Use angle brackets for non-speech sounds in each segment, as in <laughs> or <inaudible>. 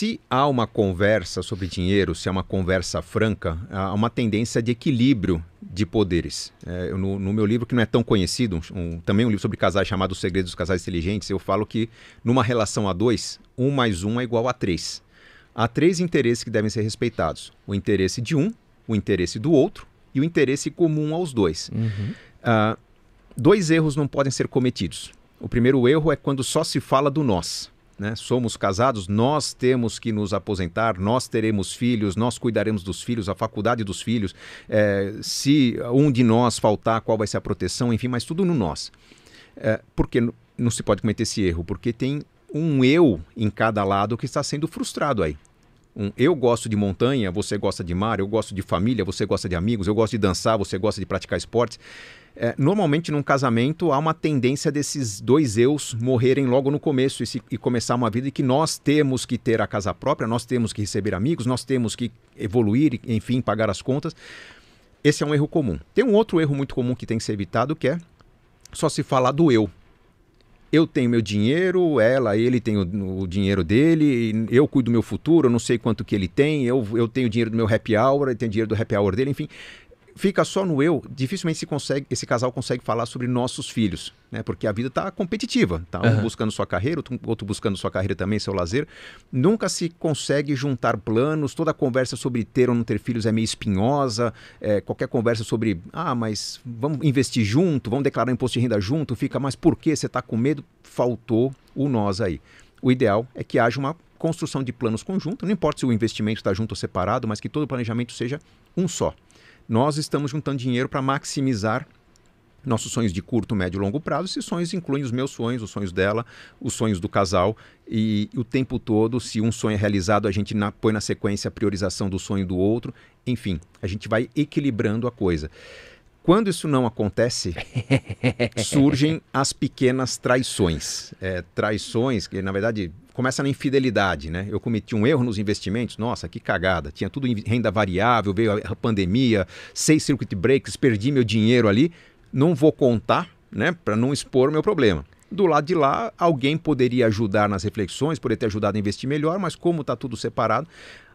se há uma conversa sobre dinheiro, se há uma conversa franca, há uma tendência de equilíbrio de poderes. É, no, no, meu livro, que não é tão conhecido, um, também um livro sobre casais chamado Os Segredos dos Casais Inteligentes, eu falo que numa relação a dois, um mais um é igual a três. Há três interesses que devem ser respeitados: o interesse de um, o interesse do outro e o interesse comum aos dois. Uhum. Uh, dois erros não podem ser cometidos. O primeiro erro é quando só se fala do nós né? Somos casados, nós temos que nos aposentar, nós teremos filhos, nós cuidaremos dos filhos, a faculdade dos filhos. É, se um de nós faltar, qual vai ser a proteção, enfim, mas tudo no nós. É, porque não se pode cometer esse erro, porque tem um eu em cada lado que está sendo frustrado aí. Um, eu gosto de montanha, você gosta de mar, eu gosto de família, você gosta de amigos, eu gosto de dançar, você gosta de praticar esportes. É, normalmente, num casamento, há uma tendência desses dois eus morrerem logo no começo e, se, e, começar uma vida que nós temos que ter a casa própria, nós temos que receber amigos, nós temos que evoluir, enfim, pagar as contas. Esse é um erro comum. Tem um outro erro muito comum que tem que ser evitado, que é só se falar do eu eu tenho meu dinheiro, ela, ele tem o, o, dinheiro dele, eu cuido do meu futuro, eu não sei quanto que ele tem, eu, eu tenho dinheiro do meu happy hour, ele tem dinheiro do happy hour dele, enfim fica só no eu, dificilmente se consegue, esse casal consegue falar sobre nossos filhos, né? Porque a vida está competitiva, tá? Um uhum. buscando sua carreira, outro buscando sua carreira também, seu lazer. Nunca se consegue juntar planos, toda conversa sobre ter ou não ter filhos é meio espinhosa, é, qualquer conversa sobre, ah, mas vamos investir junto, vamos declarar imposto de renda junto, fica, mas por que você está com medo? Faltou o nós aí. O ideal é que haja uma construção de planos conjunto, não importa se o investimento está junto ou separado, mas que todo o planejamento seja um só nós estamos juntando dinheiro para maximizar nossos sonhos de curto, médio e longo prazo. Esses sonhos incluem os meus sonhos, os sonhos dela, os sonhos do casal. E, o tempo todo, se um sonho é realizado, a gente na, põe na sequência a priorização do sonho do outro. Enfim, a gente vai equilibrando a coisa. Quando isso não acontece, <laughs> surgem as pequenas traições. É, traições que, na verdade, começa na infidelidade, né? Eu cometi um erro nos investimentos, nossa, que cagada. Tinha tudo em renda variável, veio a pandemia, seis circuit breaks, perdi meu dinheiro ali. Não vou contar, né? Para não expor o meu problema. Do lado de lá, alguém poderia ajudar nas reflexões, poderia ter ajudado a investir melhor, mas como está tudo separado,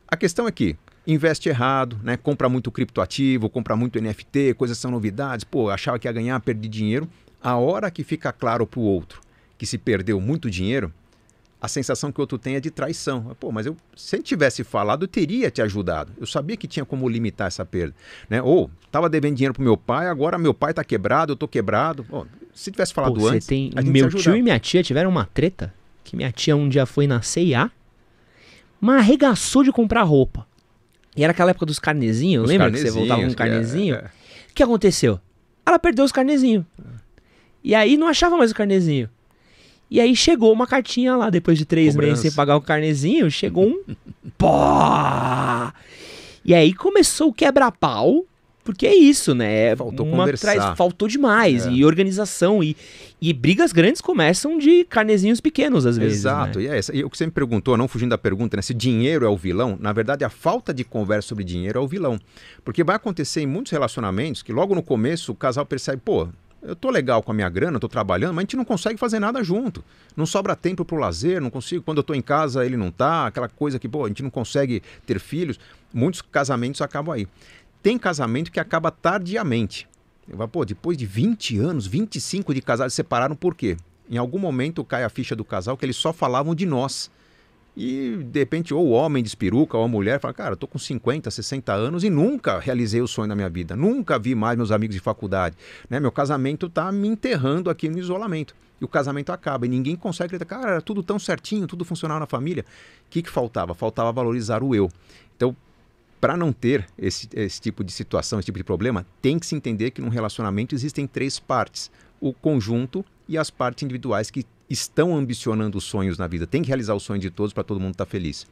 a questão é que investe errado, né? Compra muito criptoativo, compra muito NFT, coisas são novidades, pô, achava que ia ganhar, perdi dinheiro. A hora que fica claro para o outro que se perdeu muito dinheiro, a sensação que o outro tem é de traição. Pô, mas eu, se ele tivesse falado, eu teria te ajudado. Eu sabia que tinha como limitar essa perda. Né? Ou estava devendo dinheiro para meu pai, agora meu pai está quebrado, eu estou quebrado. Pô, se tivesse falado Pô, antes. Tem... Meu tio e minha tia tiveram uma treta. Que minha tia um dia foi na CIA, mas arregaçou de comprar roupa. E era aquela época dos carnezinhos, lembra que você voltava com um é, carnezinho? É. O é, é. que aconteceu? Ela perdeu os carnezinhos. E aí não achava mais o carnezinho. E aí chegou uma cartinha lá, depois de três Cobrança. meses sem pagar o carnezinho, chegou um pó! E aí começou o quebra-pau, porque é isso, né? Faltou uma conversar. Traz, faltou demais, é. e organização, e, e brigas grandes começam de carnezinhos pequenos, às vezes. Exato, né? e, é e o que você me perguntou, não fugindo da pergunta, né? Se dinheiro é o vilão, na verdade a falta de conversa sobre dinheiro é o vilão. Porque vai acontecer em muitos relacionamentos que logo no começo o casal percebe, pô, eu tô legal com a minha grana, tô trabalhando, mas a gente não consegue fazer nada junto. Não sobra tempo pro lazer, não consigo. Quando eu tô em casa, ele não tá, aquela coisa que, pô, a gente não consegue ter filhos. Muitos casamentos acabam aí. Tem casamento que acaba tardiamente. Eu falo, pô, depois de 20 anos, 25 de casados, separaram por quê? Em algum momento cai a ficha do casal que eles só falavam de nós. E de repente, ou o homem peruca ou a mulher fala: Cara, eu tô com 50, 60 anos e nunca realizei o sonho da minha vida, nunca vi mais meus amigos de faculdade. Né? Meu casamento tá me enterrando aqui no isolamento. E o casamento acaba e ninguém consegue. Cara, era tudo tão certinho, tudo funcionava na família. O que, que faltava? Faltava valorizar o eu. Então, para não ter esse, esse tipo de situação, esse tipo de problema, tem que se entender que num relacionamento existem três partes: o conjunto e as partes individuais que estão ambicionando sonhos na vida. Tem que realizar o sonho de todos para todo mundo estar tá feliz.